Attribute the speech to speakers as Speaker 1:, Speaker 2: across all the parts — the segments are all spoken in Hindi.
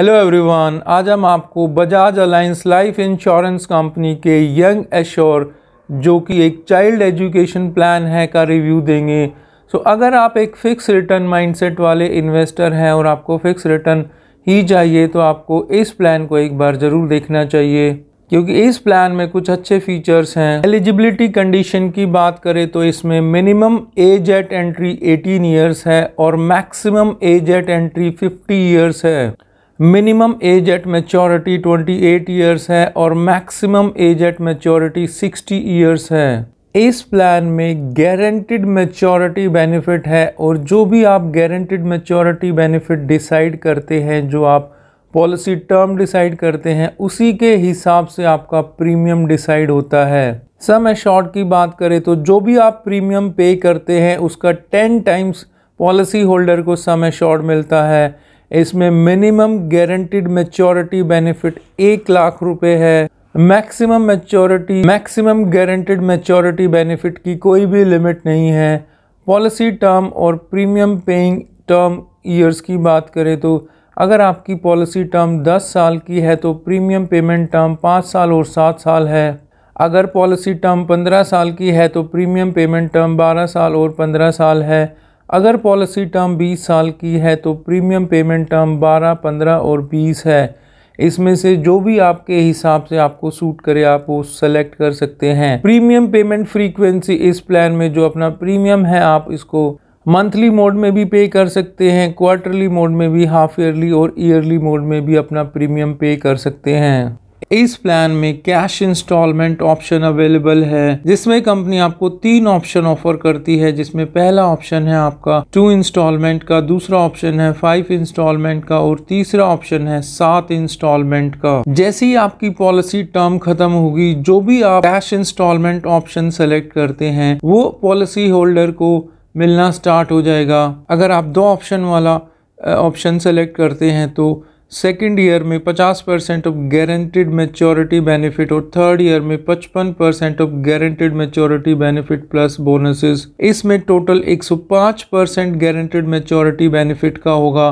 Speaker 1: हेलो एवरीवन आज हम आपको Bajaj Allianz life insurance company के यंग एश्योर जो कि एक चाइल्ड एजुकेशन प्लान है का रिव्यू देंगे सो so, अगर आप एक फ़िक्स रिटर्न माइंडसेट वाले इन्वेस्टर हैं और आपको फ़िक्स रिटर्न ही चाहिए तो आपको इस प्लान को एक बार ज़रूर देखना चाहिए क्योंकि इस प्लान में कुछ अच्छे फीचर्स हैं एलिजिबिलिटी कंडीशन की बात करें तो इसमें minimum age at entry 18 years है और maximum age at entry 50 years है minimum age at maturity 28 years है और maximum age at maturity 60 years है इस प्लान में गारंटिड मेच्योरिटी बेनिफिट है और जो भी आप गारंटिड मेच्योरिटी बेनिफिट डिसाइड करते हैं जो आप पॉलिसी टर्म डिसाइड करते हैं उसी के हिसाब से आपका प्रीमियम डिसाइड होता है सम एश्योर्ड की बात करें तो जो भी आप प्रीमियम पे करते हैं उसका टेन टाइम्स पॉलिसी होल्डर को सम एश्योर्ड मिलता है इसमें मिनिमम गारंटीड मेच्योरिटी बेनिफिट एक लाख रुपए है maximum maturity maximum guaranteed maturity benefit की कोई भी लिमिट नहीं है पॉलिसी टर्म और प्रीमियम पेइंग टर्म ईयर्स की बात करें तो अगर आपकी पॉलिसी टर्म 10 साल की है तो प्रीमियम पेमेंट टर्म 5 साल और 7 साल है अगर पॉलिसी टर्म 15 साल की है तो प्रीमियम पेमेंट टर्म 12 साल और 15 साल है अगर पॉलिसी टर्म 20 साल की है तो प्रीमियम पेमेंट टर्म 12, 15 और 20 है इसमें से जो भी आपके हिसाब से आपको सूट करे आप वो सेलेक्ट कर सकते हैं प्रीमियम पेमेंट फ्रीक्वेंसी इस प्लान में जो अपना प्रीमियम है आप इसको मंथली मोड में भी पे कर सकते हैं क्वार्टरली मोड में भी हाफ ईयरली और ईयरली मोड में भी अपना प्रीमियम पे कर सकते हैं इस प्लान में कैश इंस्टॉलमेंट ऑप्शन अवेलेबल है जिसमें कंपनी आपको तीन ऑप्शन ऑफर करती है जिसमें पहला ऑप्शन है आपका टू इंस्टॉलमेंट का दूसरा ऑप्शन है फाइव इंस्टॉलमेंट का और तीसरा ऑप्शन है सात इंस्टॉलमेंट का जैसे ही आपकी पॉलिसी टर्म खत्म होगी जो भी आप कैश इंस्टॉलमेंट ऑप्शन सेलेक्ट करते हैं वो पॉलिसी होल्डर को मिलना स्टार्ट हो जाएगा अगर आप दो ऑप्शन वाला ऑप्शन सेलेक्ट करते हैं तो सेकेंड ईयर में 50 percent of guaranteed maturity benefit और थर्ड ईयर में 55 percent of guaranteed maturity benefit plus bonuses इसमें total 105 percent guaranteed maturity benefit का होगा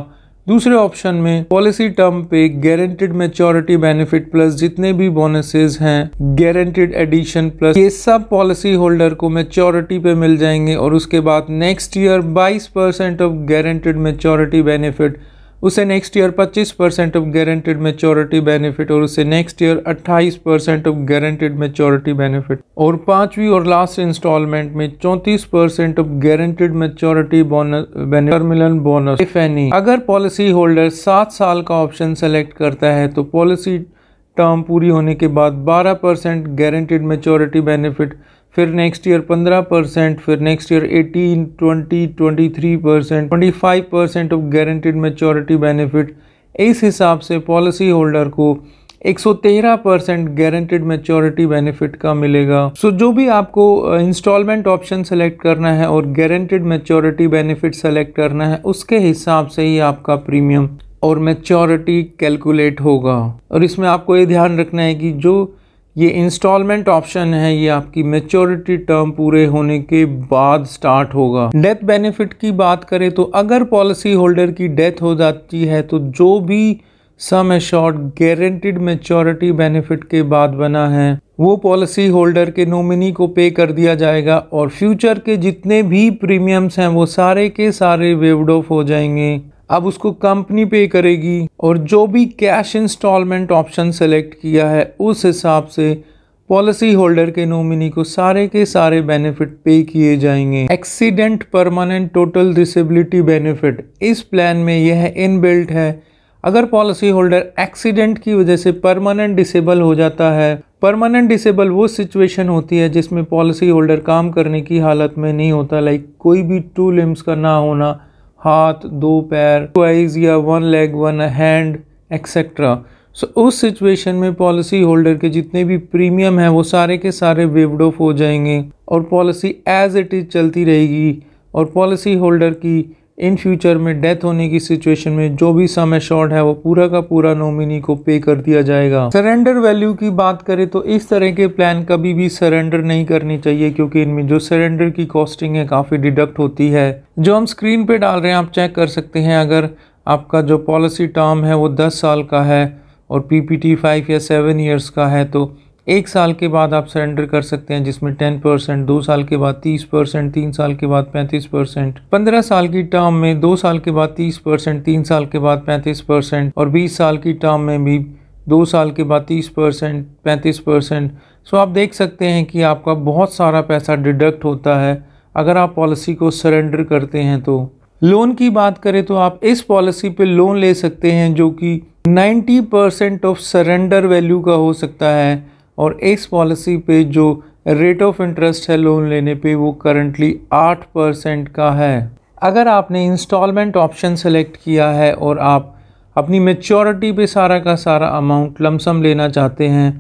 Speaker 1: दूसरे ऑप्शन में पॉलिसी टर्म पे गारंटेड मेच्योरिटी बेनिफिट प्लस जितने भी बोनसेस हैं गारंटेड एडिशन प्लस ये सब पॉलिसी होल्डर को मेच्योरिटी पे मिल जाएंगे और उसके बाद next year 22 percent of guaranteed maturity benefit उसे next year 25 percent of guaranteed maturity benefit और उसे next year 28 percent of guaranteed maturity benefit और पांचवी और लास्ट इंस्टॉलमेंट में 34 percent of guaranteed maturity bonus terminal bonus if any अगर पॉलिसी होल्डर सात साल का ऑप्शन सेलेक्ट करता है तो पॉलिसी टर्म पूरी होने के बाद बारह परसेंट गारंटेड मेचोरिटी बेनिफिट फिर नेक्स्ट ईयर पंद्रह परसेंट फिर next year eighteen twenty twenty three percent twenty five percent of guaranteed maturity benefit इस हिसाब से पॉलिसी होल्डर को 113 परसेंट गारंटेड मेचोरिटी बेनिफिट का मिलेगा सो so, जो भी आपको इंस्टॉलमेंट ऑप्शन सेलेक्ट करना है और गारंटेड मेचोरिटी बेनिफिट सेलेक्ट करना है उसके हिसाब से ही आपका प्रीमियम और मेचोरिटी कैलकुलेट होगा और इसमें आपको ये ध्यान रखना है कि जो ये इंस्टॉलमेंट ऑप्शन है ये आपकी मेच्योरिटी टर्म पूरे होने के बाद स्टार्ट होगा डेथ बेनिफिट की बात करें तो अगर पॉलिसी होल्डर की डेथ हो जाती है तो जो भी sum assured guaranteed maturity benefit के बाद बना है वो पॉलिसी होल्डर के नॉमिनी को पे कर दिया जाएगा और फ्यूचर के जितने भी प्रीमियम्स हैं वो सारे के सारे वेवड ऑफ हो जाएंगे अब उसको कंपनी पे करेगी और जो भी कैश इंस्टॉलमेंट ऑप्शन सेलेक्ट किया है उस हिसाब से पॉलिसी होल्डर के नॉमिनी को सारे के सारे बेनिफिट पे किए जाएंगे accident permanent total disability benefit इस प्लान में यह इनबिल्ट है अगर पॉलिसी होल्डर एक्सीडेंट की वजह से परमानेंट डिसेबल हो जाता है परमानेंट डिसेबल वो सिचुएशन होती है जिसमें पॉलिसी होल्डर काम करने की हालत में नहीं होता लाइक कोई भी टू लिम्स का ना होना हाथ दो पैर टू आइज या one leg one hand etcetera so उस सिचुएशन में पॉलिसी होल्डर के जितने भी प्रीमियम हैं वो सारे के सारे वेवड ऑफ हो जाएंगे और पॉलिसी एज इट इज़ चलती रहेगी और पॉलिसी होल्डर की इन फ्यूचर में डेथ होने की सिचुएशन में जो भी समय शॉर्ट है वो पूरा का पूरा नॉमिनी को पे कर दिया जाएगा सरेंडर वैल्यू की बात करें तो इस तरह के प्लान कभी भी सरेंडर नहीं करनी चाहिए क्योंकि इनमें जो सरेंडर की कॉस्टिंग है काफ़ी डिडक्ट होती है जो हम स्क्रीन पे डाल रहे हैं आप चेक कर सकते हैं अगर आपका जो पॉलिसी टर्म है वो दस साल का है और पी पी टी फाइव या सेवन ईयर्स का है तो एक साल के बाद आप सरेंडर कर सकते हैं जिसमें टेन परसेंट दो साल के बाद तीस परसेंट तीन साल के बाद पैंतीस परसेंट पंद्रह साल की टर्म में दो साल के बाद तीस परसेंट तीन साल के बाद पैंतीस परसेंट और बीस साल की टर्म में भी दो साल के बाद तीस परसेंट पैंतीस परसेंट सो आप देख सकते हैं कि आपका बहुत सारा पैसा डिडक्ट होता है अगर आप पॉलिसी को सरेंडर करते हैं तो लोन की बात करें तो आप इस पॉलिसी पे लोन ले सकते हैं जो कि 90 परसेंट ऑफ सरेंडर वैल्यू का हो सकता है और इस पॉलिसी पे जो रेट ऑफ इंटरेस्ट है लोन लेने पे वो करंटली आठ परसेंट का है अगर आपने इंस्टॉलमेंट ऑप्शन सेलेक्ट किया है और आप अपनी मेच्योरिटी पे सारा का सारा अमाउंट लमसम लेना चाहते हैं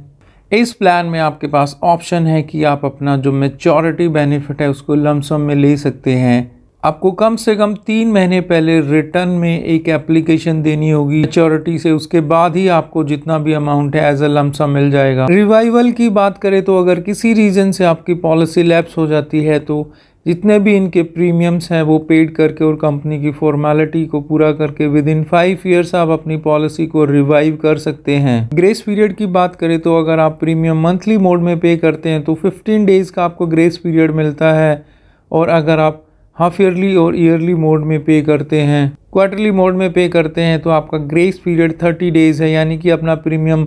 Speaker 1: इस प्लान में आपके पास ऑप्शन है कि आप अपना जो मेच्योरिटी बेनिफिट है उसको लमसम में ले सकते हैं आपको कम से कम तीन महीने पहले रिटर्न में एक एप्लीकेशन देनी होगी मेच्योरिटी से उसके बाद ही आपको जितना भी अमाउंट है एज ए लमसम मिल जाएगा रिवाइवल की बात करें तो अगर किसी रीज़न से आपकी पॉलिसी लैप्स हो जाती है तो जितने भी इनके प्रीमियम्स हैं वो पेड करके और कंपनी की फॉर्मेलिटी को पूरा करके विद इन फाइव ईयर्स आप अपनी पॉलिसी को रिवाइव कर सकते हैं ग्रेस पीरियड की बात करें तो अगर आप प्रीमियम मंथली मोड में पे करते हैं तो 15 डेज़ का आपको ग्रेस पीरियड मिलता है और अगर आप हाफ ईयरली और ईयरली मोड में पे करते हैं क्वार्टरली मोड में पे करते हैं तो आपका ग्रेस पीरियड थर्टी डेज़ है यानी कि अपना प्रीमियम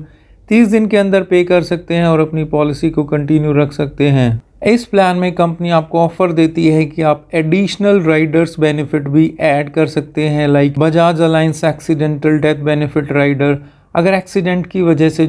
Speaker 1: तीस दिन के अंदर पे कर सकते हैं और अपनी पॉलिसी को कंटिन्यू रख सकते हैं इस प्लान में कंपनी आपको ऑफर देती है कि आप एडिशनल राइडर्स बेनिफिट भी ऐड कर सकते हैं like Bajaj Allianz accidental death benefit rider अगर एक्सीडेंट की वजह से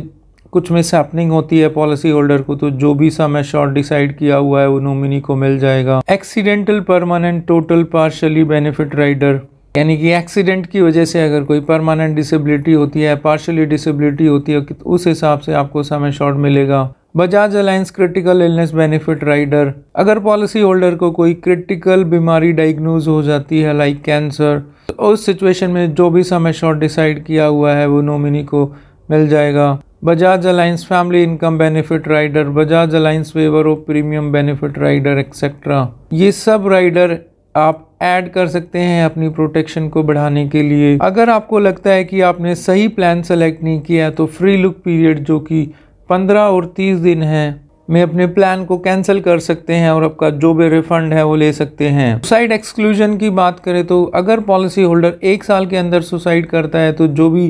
Speaker 1: कुछ मिसहैपनिंग होती है पॉलिसी होल्डर को तो जो भी समय शॉर्ट डिसाइड किया हुआ है वो नोमिनी को मिल जाएगा accidental permanent total partially benefit rider यानी कि एक्सीडेंट की वजह से अगर कोई परमानेंट डिसेबिलिटी होती है पार्शली डिसेबिलिटी होती है तो उस हिसाब से आपको समय शॉर्ट मिलेगा Bajaj Allianz critical illness benefit rider अगर पॉलिसी होल्डर को कोई क्रिटिकल बीमारी डायग्नोज हो जाती है लाइक कैंसर तो उस सिचुएशन में जो भी समय शॉर्ट डिसाइड किया हुआ है वो नोमिनी को मिल जाएगा Bajaj Allianz family income benefit rider Bajaj Allianz waiver of premium benefit rider etcetera ये सब राइडर आप ऐड कर सकते हैं अपनी प्रोटेक्शन को बढ़ाने के लिए अगर आपको लगता है कि आपने सही प्लान सेलेक्ट नहीं किया तो फ्री लुक पीरियड जो कि 15 और 30 दिन है में अपने प्लान को कैंसिल कर सकते हैं और आपका जो भी रिफंड है वो ले सकते हैं सुसाइड एक्सक्लूजन की बात करें तो अगर पॉलिसी होल्डर एक साल के अंदर सुसाइड करता है तो जो भी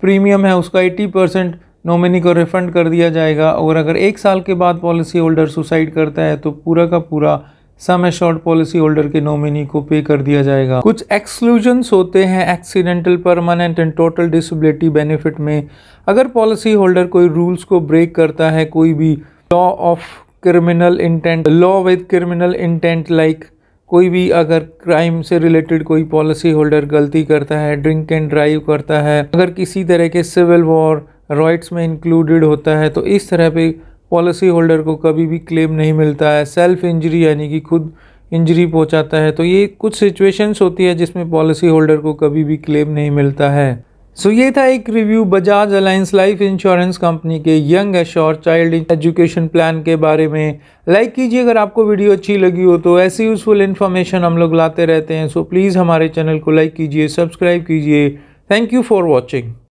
Speaker 1: प्रीमियम है उसका एट्टी परसेंट नॉमिनी को रिफंड कर दिया जाएगा और अगर एक साल के बाद पॉलिसी होल्डर सुसाइड करता है तो पूरा का पूरा सम एश्योर्ड पॉलिसी होल्डर के नॉमिनी को पे कर दिया जाएगा कुछ एक्सक्लूजन्स होते हैं accidental permanent and total disability benefit में अगर पॉलिसी होल्डर कोई रूल्स को ब्रेक करता है कोई भी law of criminal intent law with criminal intent like कोई भी अगर क्राइम से रिलेटेड कोई पॉलिसी होल्डर गलती करता है ड्रिंक एंड ड्राइव करता है अगर किसी तरह के सिविल वॉर रॉइट्स में इंक्लूडेड होता है तो इस तरह पे पॉलिसी होल्डर को कभी भी क्लेम नहीं मिलता है सेल्फ इंजरी यानी कि खुद इंजरी पहुंचाता है तो ये कुछ सिचुएशंस होती है जिसमें पॉलिसी होल्डर को कभी भी क्लेम नहीं मिलता है सो so, ये था एक review Bajaj Allianz life insurance company के young assure child education plan के बारे में लाइक कीजिए अगर आपको वीडियो अच्छी लगी हो तो ऐसी यूज़फुल इन्फॉर्मेशन हम लोग लाते रहते हैं सो so, प्लीज़ हमारे चैनल को लाइक कीजिए सब्सक्राइब कीजिए थैंक यू फॉर वॉचिंग